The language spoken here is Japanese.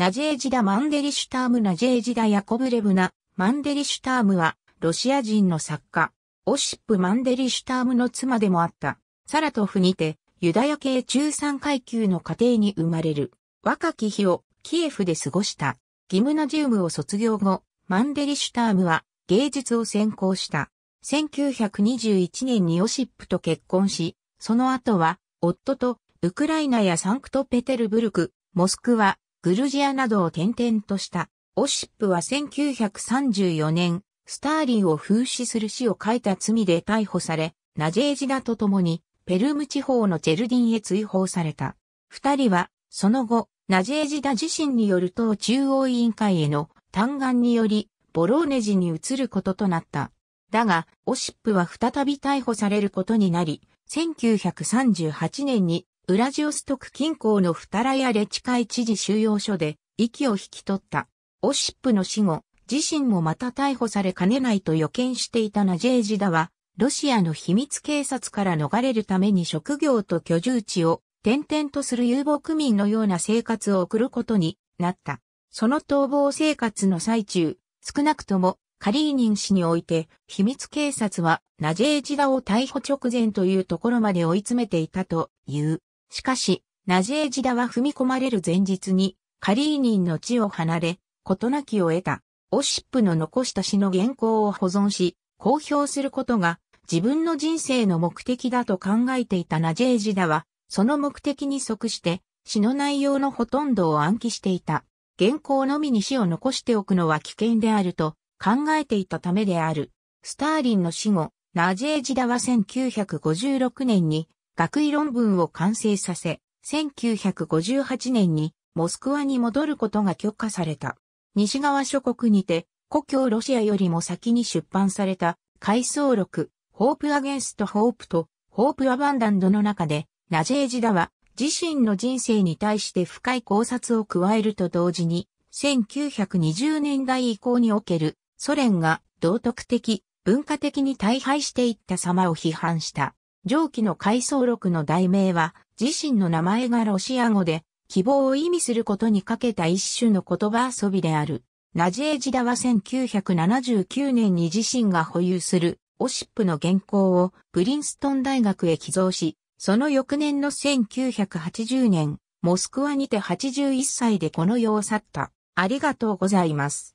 ナジェージダ・マンデリシュタームナジェージダ・ヤコブレブナ、マンデリシュタームは、ロシア人の作家、オシップ・マンデリシュタームの妻でもあった、サラトフにて、ユダヤ系中産階級の家庭に生まれる、若き日をキエフで過ごした、ギムナジウムを卒業後、マンデリシュタームは芸術を専攻した。1921年にオシップと結婚し、その後は夫とウクライナやサンクトペテルブルク、モスクワ、グルジアなどを転々とした。オシップは1934年、スターリンを風刺する死を書いた罪で逮捕され、ナジェージダと共に、ペルム地方のチェルディンへ追放された。二人は、その後、ナジェージダ自身による党中央委員会への嘆願により、ボローネジに移ることとなった。だが、オシップは再び逮捕されることになり、1938年にウラジオストク近郊のフタラヤレチカイ知事収容所で息を引き取った。オシップの死後、自身もまた逮捕されかねないと予見していたナジェージダは、ロシアの秘密警察から逃れるために職業と居住地を転々とする遊牧民のような生活を送ることになった。その逃亡生活の最中、少なくともカリーニン氏において、秘密警察はナジェージダを逮捕直前というところまで追い詰めていたという。しかし、ナジェージダは踏み込まれる前日に、カリーニンの地を離れ、事なきを得た、オシップの残した詩の原稿を保存し、公表することが自分の人生の目的だと考えていたナジェージダは、その目的に即して、詩の内容のほとんどを暗記していた。原稿のみに詩を残しておくのは危険であると考えていたためである。スターリンの死後、ナジェージダは1956年に学位論文を完成させ、1958年にモスクワに戻ることが許可された。西側諸国にて、故郷ロシアよりも先に出版された、回想録、ホープアゲンストホープと、ホープアバンダンドの中で、ナジェージダは、自身の人生に対して深い考察を加えると同時に、1920年代以降におけるソ連が道徳的、文化的に大敗していった様を批判した。上記の回想録の題名は、自身の名前がロシア語で、希望を意味することにかけた一種の言葉遊びである。ナジエジダは1979年に自身が保有するオシップの原稿をプリンストン大学へ寄贈し、その翌年の1980年、モスクワにて81歳でこの世を去った。ありがとうございます。